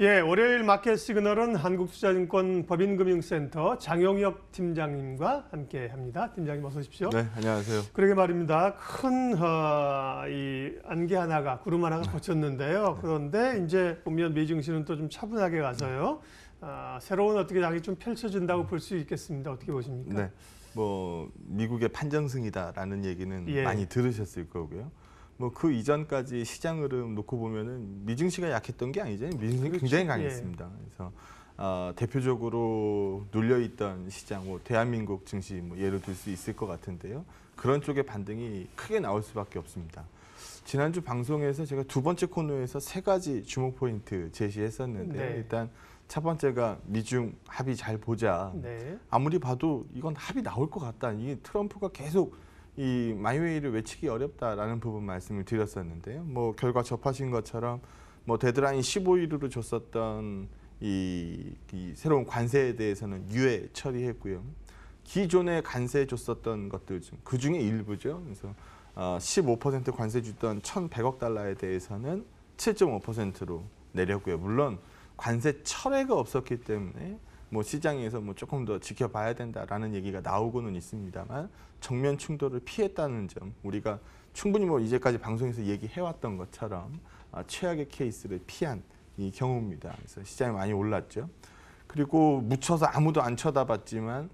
예, 월요일 마켓 시그널은 한국투자증권 법인금융센터 장용혁 팀장님과 함께합니다. 팀장님 어서 오십시오. 네, 안녕하세요. 그러게 말입니다. 큰 어, 이 안개 하나가 구름 하나가 거쳤는데요. 네. 네. 그런데 이제 보면 미증시는 또 좀 차분하게 가서요. 어, 새로운 어떻게 장이 좀 펼쳐진다고 볼 수 있겠습니다. 어떻게 보십니까? 네, 뭐 미국의 판정승이다라는 얘기는 예. 많이 들으셨을 거고요. 뭐그 이전까지 시장 흐름 놓고 보면은 미증시가 약했던 게 아니잖아요. 미증시 그렇죠. 굉장히 예. 강했습니다. 그래서 어, 대표적으로 눌려있던 시장, 뭐 대한민국 증시 뭐 예로 들수 있을 것 같은데요. 그런 쪽의 반등이 크게 나올 수밖에 없습니다. 지난주 방송에서 제가 두 번째 코너에서 세 가지 주목 포인트 제시했었는데 네. 일단 첫 번째가 미중 합의 잘 보자. 네. 아무리 봐도 이건 합의 나올 것 같다. 이게 트럼프가 계속 이 마이웨이를 외치기 어렵다라는 부분 말씀을 드렸었는데요. 뭐 결과 접하신 것처럼 뭐 데드라인 15일으로 줬었던 이, 이 새로운 관세에 대해서는 유예 처리했고요. 기존의 관세 줬었던 것들 중그 중에 일부죠. 그래서 어, 15% 관세 주던 1,100억 달러에 대해서는 7.5%로 내렸고요. 물론 관세 철회가 없었기 때문에 뭐 시장에서 뭐 조금 더 지켜봐야 된다라는 얘기가 나오고는 있습니다만 정면 충돌을 피했다는 점 우리가 충분히 뭐 이제까지 방송에서 얘기해왔던 것처럼 아, 최악의 케이스를 피한 이 경우입니다. 그래서 시장이 많이 올랐죠. 그리고 묻혀서 아무도 안 쳐다봤지만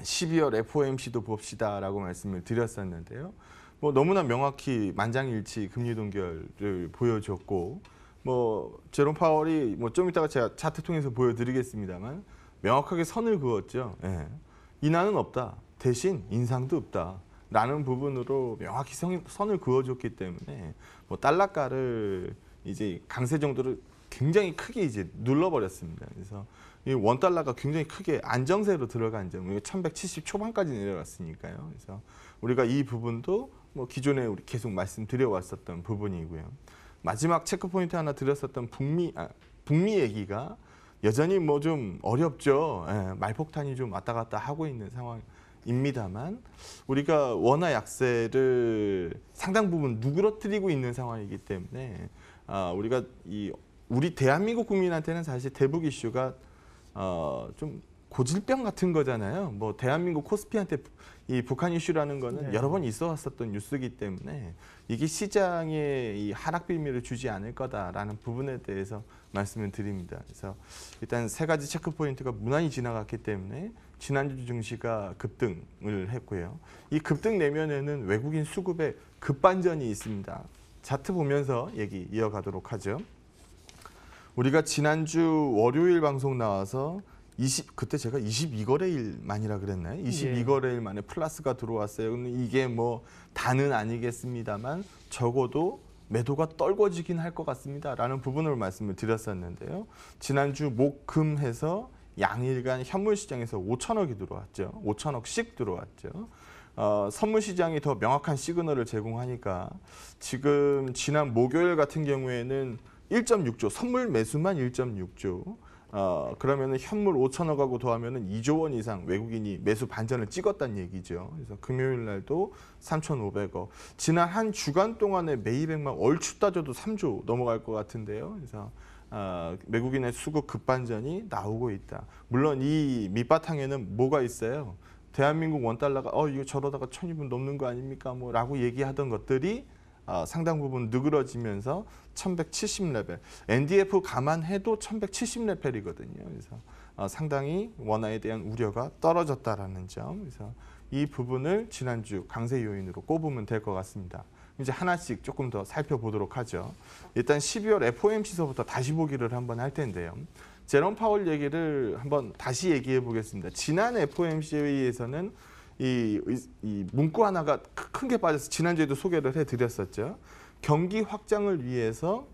12월 FOMC도 봅시다라고 말씀을 드렸었는데요. 뭐 너무나 명확히 만장일치 금리 동결을 보여줬고 뭐 제롬 파월이 뭐 좀 이따가 제가 차트 통해서 보여드리겠습니다만 명확하게 선을 그었죠. 예. 인하는 없다. 대신 인상도 없다. 라는 부분으로 명확히 선을 그어줬기 때문에 뭐 달러가를 이제 강세 정도를 굉장히 크게 이제 눌러버렸습니다. 그래서 이 원달러가 굉장히 크게 안정세로 들어간 점, 1170 초반까지 내려갔으니까요. 그래서 우리가 이 부분도 뭐 기존에 우리 계속 말씀드려왔었던 부분이고요. 마지막 체크포인트 하나 드렸었던 북미 아, 북미 얘기가 여전히 뭐 좀 어렵죠. 예, 말폭탄이 좀 왔다 갔다 하고 있는 상황입니다만 우리가 원화 약세를 상당 부분 누그러뜨리고 있는 상황이기 때문에 아, 우리가 이 우리 대한민국 국민한테는 사실 대북 이슈가 어, 좀 고질병 같은 거잖아요. 뭐 대한민국 코스피한테 이 북한 이슈라는 거는 네. 여러 번 있어 왔었던 뉴스이기 때문에 이게 시장에 이 하락 빌미를 주지 않을 거다라는 부분에 대해서 말씀을 드립니다. 그래서 일단 세 가지 체크 포인트가 무난히 지나갔기 때문에 지난주 증시가 급등을 했고요. 이 급등 내면에는 외국인 수급에 급반전이 있습니다. 차트 보면서 얘기 이어가도록 하죠. 우리가 지난주 월요일 방송 나와서 20 그때 제가 22거래일만이라 그랬나요? 22거래일만에 예. 플러스가 들어왔어요. 이게 뭐 다는 아니겠습니다만 적어도 매도가 떨궈지긴 할 것 같습니다라는 부분을 말씀을 드렸었는데요. 지난주 목금 해서 양일간 현물 시장에서 5천억이 들어왔죠. 5천억씩 들어왔죠. 어, 선물 시장이 더 명확한 시그널을 제공하니까 지금 지난 목요일 같은 경우에는 1.6조 선물 매수만 1.6조 어, 그러면 현물 5천억하고 더하면 2조 원 이상 외국인이 매수 반전을 찍었다는 얘기죠. 그래서 금요일 날도 3,500억. 지난 한 주간 동안에 매입액만 얼추 따져도 3조 넘어갈 것 같은데요. 그래서 어, 외국인의 수급 급반전이 나오고 있다. 물론 이 밑바탕에는 뭐가 있어요? 대한민국 원달러가 어 이거 저러다가 1천0분 넘는 거 아닙니까? 뭐라고 얘기하던 것들이 어, 상당 부분 느그러지면서 1170레벨, NDF 감안해도 1170레벨이거든요. 그래서 어, 상당히 원화에 대한 우려가 떨어졌다라는 점. 그래서 이 부분을 지난주 강세 요인으로 꼽으면 될 것 같습니다. 이제 하나씩 조금 더 살펴보도록 하죠. 일단 12월 FOMC서부터 다시 보기를 한번 할 텐데요. 제롬 파월 얘기를 한번 다시 얘기해 보겠습니다. 지난 FOMC에 의해서는 이, 이 문구 하나가 큰 게 빠져서 지난주에도 소개를 해드렸었죠. 경기 확장을 위해서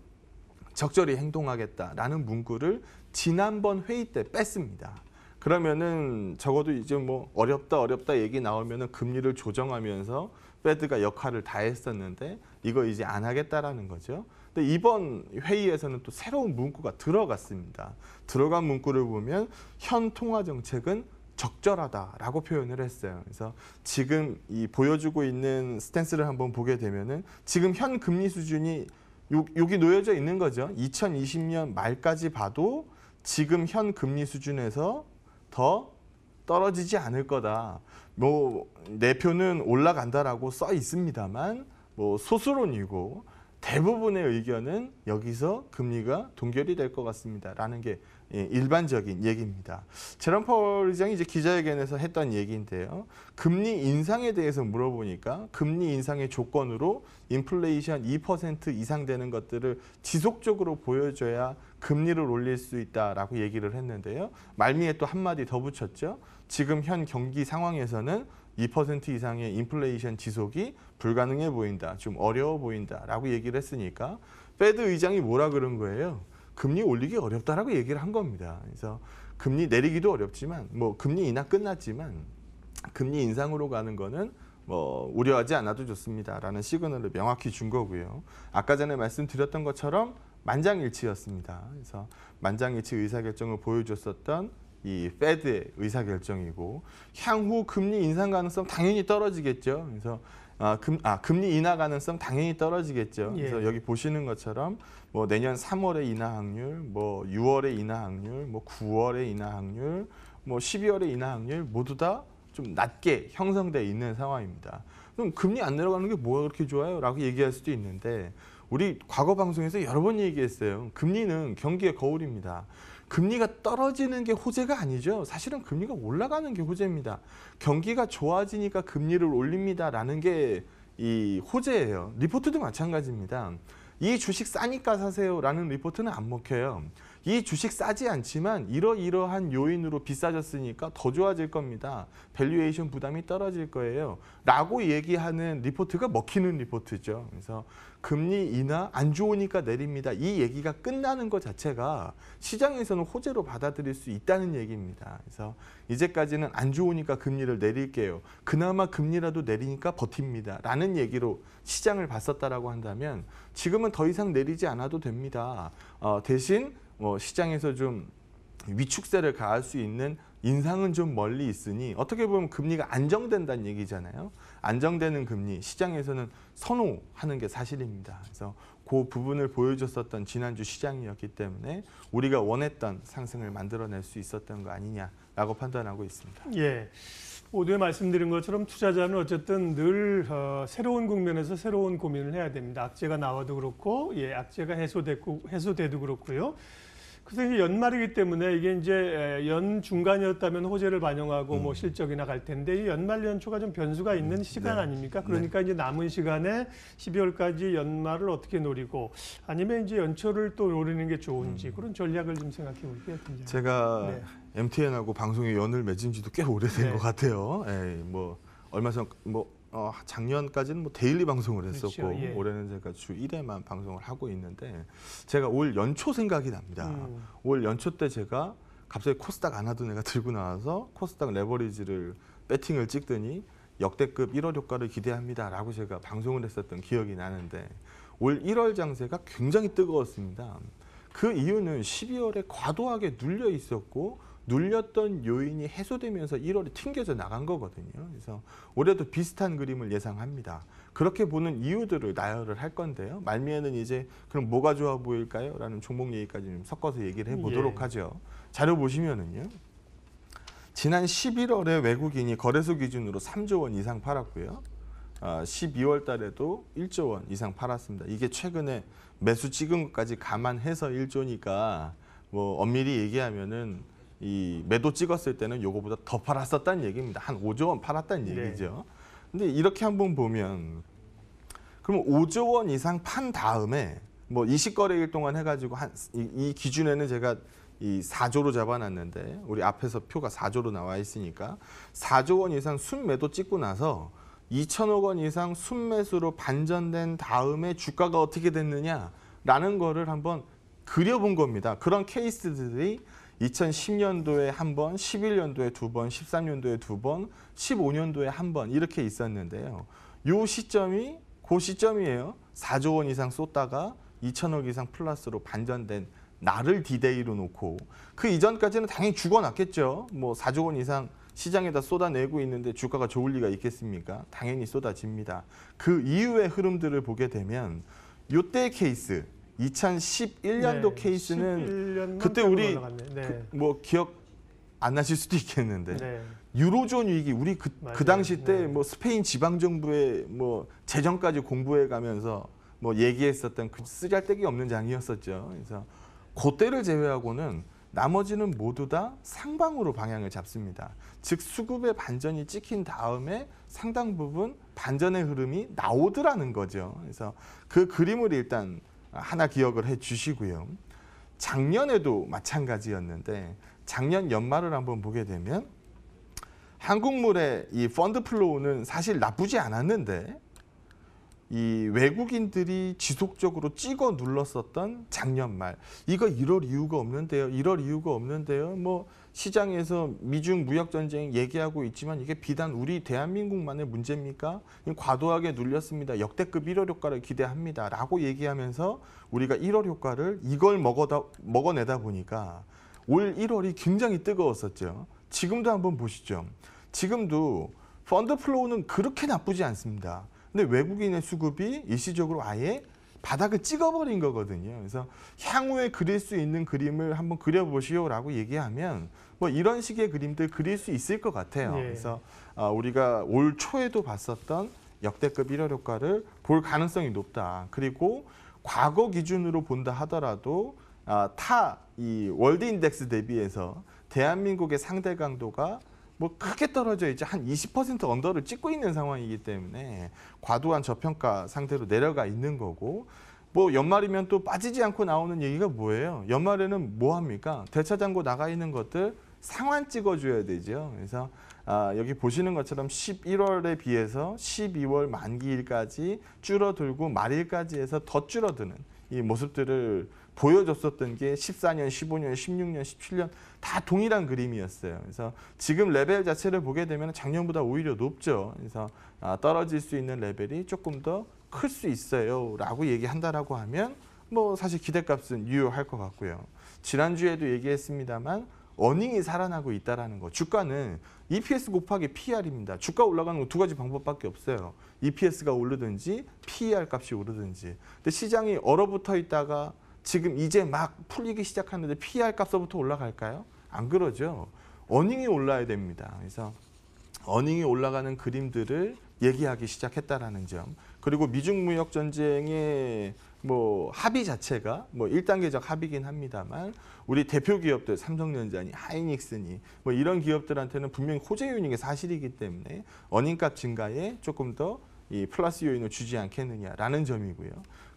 적절히 행동하겠다라는 문구를 지난번 회의 때 뺐습니다. 그러면은 적어도 이제 뭐 어렵다 어렵다 얘기 나오면은 금리를 조정하면서 페드가 역할을 다 했었는데 이거 이제 안 하겠다라는 거죠. 근데 이번 회의에서는 또 새로운 문구가 들어갔습니다. 들어간 문구를 보면 현 통화 정책은 적절하다라고 표현을 했어요. 그래서 지금 이 보여주고 있는 스탠스를 한번 보게 되면은 지금 현 금리 수준이 요, 여기 놓여져 있는 거죠. 2020년 말까지 봐도 지금 현 금리 수준에서 더 떨어지지 않을 거다. 뭐 내표는 올라간다라고 써 있습니다만 뭐 소수론이고 대부분의 의견은 여기서 금리가 동결이 될 것 같습니다. 라는 게 예, 일반적인 얘기입니다. 제롬 파월 의장이 이제 기자회견에서 했던 얘기인데요. 금리 인상에 대해서 물어보니까 금리 인상의 조건으로 인플레이션 2% 이상 되는 것들을 지속적으로 보여줘야 금리를 올릴 수 있다라고 얘기를 했는데요. 말미에 또 한마디 더 붙였죠. 지금 현 경기 상황에서는 2% 이상의 인플레이션 지속이 불가능해 보인다. 좀 어려워 보인다. 라고 얘기를 했으니까 패드 의장이 뭐라 그런 거예요. 금리 올리기 어렵다라고 얘기를 한 겁니다. 그래서 금리 내리기도 어렵지만 뭐 금리 인하 끝났지만 금리 인상으로 가는 거는 뭐 우려하지 않아도 좋습니다라는 시그널을 명확히 준 거고요. 아까 전에 말씀드렸던 것처럼 만장일치였습니다. 그래서 만장일치 의사결정을 보여줬었던 이패드의 의사결정이고 향후 금리 인상 가능성 당연히 떨어지겠죠. 그래서 아, 금, 아, 금리 인하 가능성 당연히 떨어지겠죠. 예. 그래서 여기 보시는 것처럼 뭐 내년 3월에 인하 확률, 뭐 6월에 인하 확률, 뭐 9월에 인하 확률, 뭐 12월에 인하 확률 모두 다 좀 낮게 형성돼 있는 상황입니다. 그럼 금리 안 내려가는 게 뭐가 그렇게 좋아요? 라고 얘기할 수도 있는데 우리 과거 방송에서 여러 번 얘기했어요. 금리는 경기의 거울입니다. 금리가 떨어지는 게 호재가 아니죠. 사실은 금리가 올라가는 게 호재입니다. 경기가 좋아지니까 금리를 올립니다라는 게 이 호재예요. 리포트도 마찬가지입니다. 이 주식 싸니까 사세요라는 리포트는 안 먹혀요. 이 주식 싸지 않지만 이러이러한 요인으로 비싸졌으니까 더 좋아질 겁니다. 밸류에이션 부담이 떨어질 거예요. 라고 얘기하는 리포트가 먹히는 리포트죠. 그래서 금리 인하 안 좋으니까 내립니다. 이 얘기가 끝나는 것 자체가 시장에서는 호재로 받아들일 수 있다는 얘기입니다. 그래서 이제까지는 안 좋으니까 금리를 내릴게요. 그나마 금리라도 내리니까 버팁니다. 라는 얘기로 시장을 봤었다라고 한다면 지금은 더 이상 내리지 않아도 됩니다. 어, 대신 뭐 시장에서 좀 위축세를 가할 수 있는 인상은 좀 멀리 있으니 어떻게 보면 금리가 안정된다는 얘기잖아요. 안정되는 금리 시장에서는 선호하는 게 사실입니다. 그래서 그 부분을 보여줬었던 지난주 시장이었기 때문에 우리가 원했던 상승을 만들어낼 수 있었던 거 아니냐라고 판단하고 있습니다. 예. 뭐 오늘 말씀드린 것처럼 투자자는 어쨌든 늘 어, 새로운 국면에서 새로운 고민을 해야 됩니다. 악재가 나와도 그렇고, 예, 악재가 해소됐고, 해소돼도 그렇고요. 그래서 이제 연말이기 때문에 이게 이제 연 중간이었다면 호재를 반영하고 뭐 음. 뭐 실적이나 갈 텐데 이 연말 연초가 좀 변수가 음, 있는 시간 네. 아닙니까? 네. 그러니까 네. 이제 남은 시간에 12월까지 연말을 어떻게 노리고 아니면 이제 연초를 또 노리는 게 좋은지 음. 그런 전략을 좀 생각해 볼게요. 제가 네. MTN하고 방송에 연을 맺은 지도 꽤 오래된 네. 것 같아요. 에이, 뭐 얼마 전뭐 어, 작년까지는 뭐 데일리 방송을 그렇죠. 했었고 그렇죠, 예. 올해는 제가 주 1회만 방송을 하고 있는데 제가 올 연초 생각이 납니다. 음. 올 연초 때 제가 갑자기 코스닥 안 하던 애가 들고 나와서 코스닥 레버리지를 배팅을 찍더니 역대급 1월 효과를 기대합니다라고 제가 방송을 했었던 기억이 나는데 올 1월 장세가 굉장히 뜨거웠습니다. 그 이유는 12월에 과도하게 눌려 있었고 눌렸던 요인이 해소되면서 1월에 튕겨져 나간 거거든요. 그래서 올해도 비슷한 그림을 예상합니다. 그렇게 보는 이유들을 나열을 할 건데요. 말미에는 이제 그럼 뭐가 좋아 보일까요? 라는 종목 얘기까지 좀 섞어서 얘기를 해보도록 예. 하죠. 자료 보시면은요. 지난 11월에 외국인이 거래소 기준으로 3조 원 이상 팔았고요. 12월 아, 달에도 1조 원 이상 팔았습니다. 이게 최근에 매수 찍은 것까지 감안해서 1조니까 뭐 엄밀히 얘기하면은 이 매도 찍었을 때는 요거보다 더 팔았었다는 얘기입니다. 한 5조 원 팔았다는 네. 얘기죠. 네. 근데 이렇게 한번 보면 그러면 5조 원 이상 판 다음에 뭐 20거래일 동안 해가지고 한이 이 기준에는 제가 이 4조로 잡아놨는데 우리 앞에서 표가 4조로 나와 있으니까 4조 원 이상 순매도 찍고 나서 2천억 원 이상 순매수로 반전된 다음에 주가가 어떻게 됐느냐라는 거를 한번 그려본 겁니다. 그런 케이스들이 2010년도에 한 번, 11년도에 두 번, 13년도에 두 번, 15년도에 한 번 이렇게 있었는데요. 요 시점이 그 시점이에요. 4조 원 이상 쏟다가 2천억 이상 플러스로 반전된 나를 디데이로 놓고 그 이전까지는 당연히 죽어놨겠죠뭐 4조 원 이상 시장에다 쏟아내고 있는데 주가가 좋을 리가 있겠습니까? 당연히 쏟아집니다. 그 이후의 흐름들을 보게 되면 요때 케이스 2011년도 네, 케이스는 그때 우리 그 네. 그, 뭐 기억 안 나실 수도 있겠는데 네. 유로존 위기 우리 그, 그 당시 때뭐 네. 스페인 지방 정부의 뭐 재정까지 공부해 가면서 뭐 얘기했었던 그 쓰잘데기 없는 장이었었죠. 그래서 그때를 제외하고는 나머지는 모두 다 상방으로 방향을 잡습니다. 즉 수급의 반전이 찍힌 다음에 상당 부분 반전의 흐름이 나오더라는 거죠. 그래서 그 그림을 일단 하나 기억을 해 주시고요. 작년에도 마찬가지였는데 작년 연말을 한번 보게 되면 한국물의 이 펀드 플로우는 사실 나쁘지 않았는데 이 외국인들이 지속적으로 찍어 눌렀었던 작년 말 이거 이럴 이유가 없는데요. 이럴 이유가 없는데요. 뭐 시장에서 미중 무역 전쟁 얘기하고 있지만 이게 비단 우리 대한민국만의 문제입니까? 과도하게 눌렸습니다. 역대급 1월 효과를 기대합니다라고 얘기하면서 우리가 1월 효과를 이걸 먹어다 먹어내다 보니까 올 1월이 굉장히 뜨거웠었죠. 지금도 한번 보시죠. 지금도 펀드 플로우는 그렇게 나쁘지 않습니다. 근데 외국인의 수급이 일시적으로 아예 바닥을 찍어버린 거거든요. 그래서 향후에 그릴 수 있는 그림을 한번 그려보시오라고 얘기하면 뭐 이런 식의 그림들 그릴 수 있을 것 같아요. 예. 그래서 어, 우리가 올 초에도 봤었던 역대급 1월 효과를 볼 가능성이 높다. 그리고 과거 기준으로 본다 하더라도 아, 타이 월드 인덱스 대비해서 대한민국의 상대 강도가 뭐 크게 떨어져 이제 한 20% 언더를 찍고 있는 상황이기 때문에 과도한 저평가 상태로 내려가 있는 거고 뭐 연말이면 또 빠지지 않고 나오는 얘기가 뭐예요? 연말에는 뭐 합니까? 대차장고 나가 있는 것들 상환 찍어줘야 되죠. 그래서 아, 여기 보시는 것처럼 11월에 비해서 12월 만기일까지 줄어들고 말일까지 해서 더 줄어드는 이 모습들을 보여줬었던 게 14년, 15년, 16년, 17년 다 동일한 그림이었어요. 그래서 지금 레벨 자체를 보게 되면 작년보다 오히려 높죠. 그래서 아, 떨어질 수 있는 레벨이 조금 더 클 수 있어요. 라고 얘기한다라고 하면 뭐 사실 기대값은 유효할 것 같고요. 지난주에도 얘기했습니다만 어닝이 살아나고 있다는 거. 주가는 EPS 곱하기 p r 입니다 주가 올라가는 거 두 가지 방법밖에 없어요. EPS가 오르든지 PER 값이 오르든지. 근데 시장이 얼어붙어 있다가 지금 이제 막 풀리기 시작하는데 PR 값서부터 올라갈까요? 안 그러죠. 어닝이 올라야 됩니다. 그래서 어닝이 올라가는 그림들을 얘기하기 시작했다라는 점. 그리고 미중 무역 전쟁의 뭐 합의 자체가 뭐 1단계적 합의긴 합니다만 우리 대표 기업들 삼성전자니 하이닉스니 뭐 이런 기업들한테는 분명히 호재 유닝의 사실이기 때문에 어닝값 증가에 조금 더이 플러스 요인을 주지 않겠느냐라는 점이고요.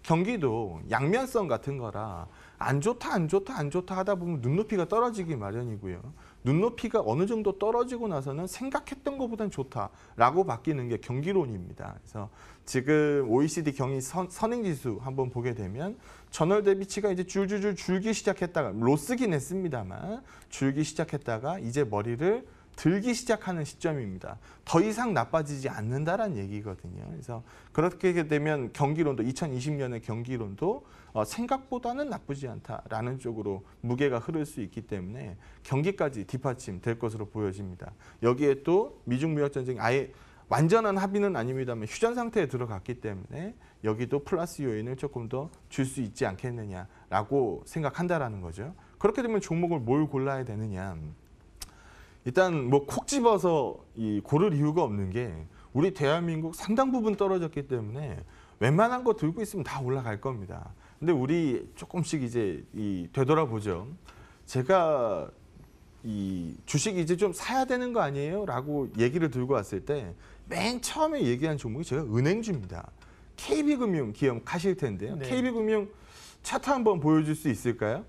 경기도 양면성 같은 거라 안 좋다 안 좋다 안 좋다 하다 보면 눈높이가 떨어지기 마련이고요. 눈높이가 어느 정도 떨어지고 나서는 생각했던 것보단 좋다라고 바뀌는 게 경기론입니다. 그래서 지금 OECD 경기 선, 행지수 한번 보게 되면 전월 대비치가 이제 줄줄줄 줄기 시작했다가 로스긴 했습니다만 줄기 시작했다가 이제 머리를 들기 시작하는 시점입니다. 더 이상 나빠지지 않는다라는 얘기거든요. 그래서 그렇게 되면 경기론도 2020년의 경기론도 어, 생각보다는 나쁘지 않다라는 쪽으로 무게가 흐를 수 있기 때문에 경기까지 뒷받침 될 것으로 보여집니다. 여기에 또 미중 무역 전쟁 아예 완전한 합의는 아닙니다만 휴전 상태에 들어갔기 때문에 여기도 플러스 요인을 조금 더 줄 수 있지 않겠느냐라고 생각한다라는 거죠. 그렇게 되면 종목을 뭘 골라야 되느냐. 일단 뭐 콕 집어서 이 고를 이유가 없는 게 우리 대한민국 상당 부분 떨어졌기 때문에 웬만한 거 들고 있으면 다 올라갈 겁니다. 근데 우리 조금씩 이제 이 되돌아보죠. 제가 이 주식 이제 좀 사야 되는 거 아니에요? 라고 얘기를 들고 왔을 때 맨 처음에 얘기한 종목이 제가 은행주입니다. KB금융 기업 가실 텐데요. 네. KB금융 차트 한번 보여줄 수 있을까요?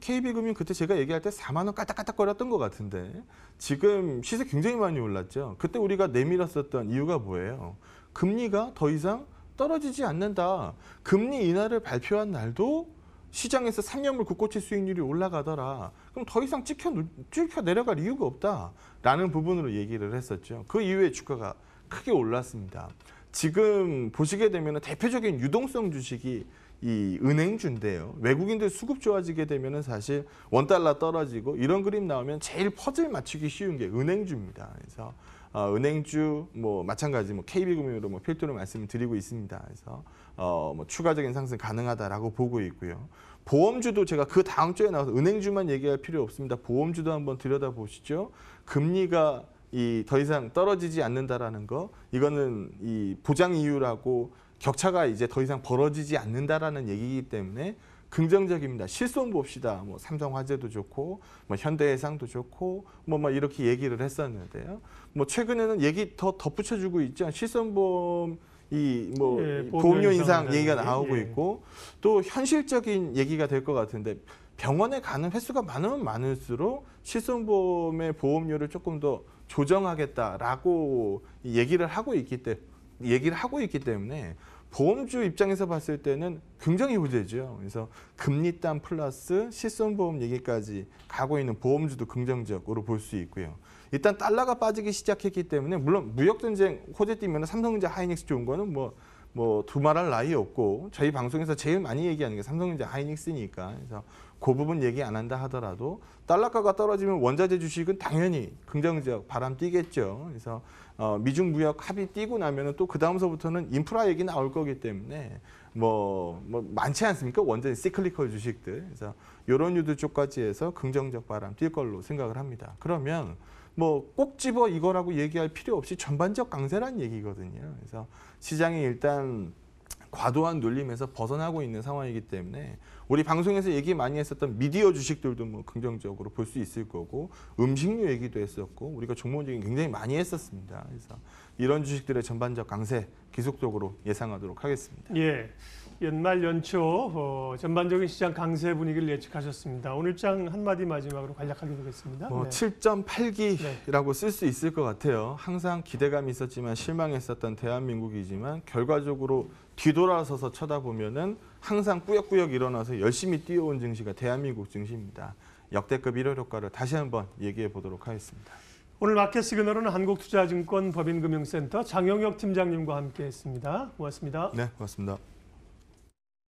KB금융 그때 제가 얘기할 때 4만 원 까딱까딱거렸던 것 같은데 지금 시세 굉장히 많이 올랐죠. 그때 우리가 내밀었었던 이유가 뭐예요? 금리가 더 이상 떨어지지 않는다. 금리 인하를 발표한 날도 시장에서 3년물 국고채 수익률이 올라가더라. 그럼 더 이상 찍혀, 찍혀 내려갈 이유가 없다라는 부분으로 얘기를 했었죠. 그 이후에 주가가 크게 올랐습니다. 지금 보시게 되면 대표적인 유동성 주식이 이 은행주인데요. 외국인들 수급 좋아지게 되면은 사실 원달러 떨어지고 이런 그림 나오면 제일 퍼즐 맞추기 쉬운 게 은행주입니다. 그래서 어, 은행주 뭐 마찬가지 뭐 KB금융으로 뭐 필두로 말씀을 드리고 있습니다. 그래서 어, 뭐 추가적인 상승 가능하다라고 보고 있고요. 보험주도 제가 그 다음 주에 나와서 은행주만 얘기할 필요 없습니다. 보험주도 한번 들여다보시죠. 금리가 이 더 이상 떨어지지 않는다라는 거 이거는 이 보장 이유라고 격차가 이제 더 이상 벌어지지 않는다라는 얘기이기 때문에 긍정적입니다. 실속 봅시다. 뭐 삼성화재도 좋고 뭐 현대해상도 좋고 뭐막 뭐 이렇게 얘기를 했었는데요. 뭐 최근에는 얘기 더 덧붙여 주고 있죠. 실손보험 이뭐 예, 보험료 인상 얘기가 나오고 예. 있고 또 현실적인 얘기가 될 것 같은데 병원에 가는 횟수가 많으면 많을수록 실손보험의 보험료를 조금 더 조정하겠다라고 얘기를 하고 있기 때문에 얘기를 하고 있기 때문에 보험주 입장에서 봤을 때는 굉장히 문제죠. 그래서 금리단 플러스 실손보험 얘기까지 가고 있는 보험주도 긍정적으로 볼 수 있고요. 일단 달러가 빠지기 시작했기 때문에 물론 무역 전쟁 호재 뛰면 삼성전자 하이닉스 좋은 거는 뭐뭐 뭐 두말할 나위 없고 저희 방송에서 제일 많이 얘기하는 게 삼성전자 하이닉스니까 그래서 그 부분 얘기 안 한다 하더라도 달러가가 떨어지면 원자재 주식은 당연히 긍정적 바람 뛰겠죠. 그래서 어, 미중 무역 합의 뛰고 나면은 또그 다음서부터는 인프라 얘기 나올 거기 때문에 뭐, 뭐 많지 않습니까? 원자재 시클리컬 주식들. 그래서 요런 유들 쪽까지 해서 긍정적 바람 뛸 걸로 생각을 합니다. 그러면 뭐 꼭 집어 이거라고 얘기할 필요 없이 전반적 강세란 얘기거든요. 그래서 시장이 일단 과도한 눌림에서 벗어나고 있는 상황이기 때문에 우리 방송에서 얘기 많이 했었던 미디어 주식들도 뭐 긍정적으로 볼 수 있을 거고 음식류 얘기도 했었고 우리가 전문적인 굉장히 많이 했었습니다. 그래서 이런 주식들의 전반적 강세 기속적으로 예상하도록 하겠습니다. 예, 연말 연초 어, 전반적인 시장 강세 분위기를 예측하셨습니다. 오늘장 한마디 마지막으로 간략하게 보겠습니다. 뭐 네. 7.8기라고 네. 쓸수 있을 것 같아요. 항상 기대감이 있었지만 실망했었던 대한민국이지만 결과적으로 뒤돌아서서 쳐다보면은 항상 꾸역꾸역 일어나서 열심히 뛰어온 증시가 대한민국 증시입니다. 역대급 1월 효과를 다시 한번 얘기해 보도록 하겠습니다. 오늘 마켓 시그널은 한국투자증권 법인금융센터 장영혁 팀장님과 함께했습니다. 고맙습니다. 네, 고맙습니다.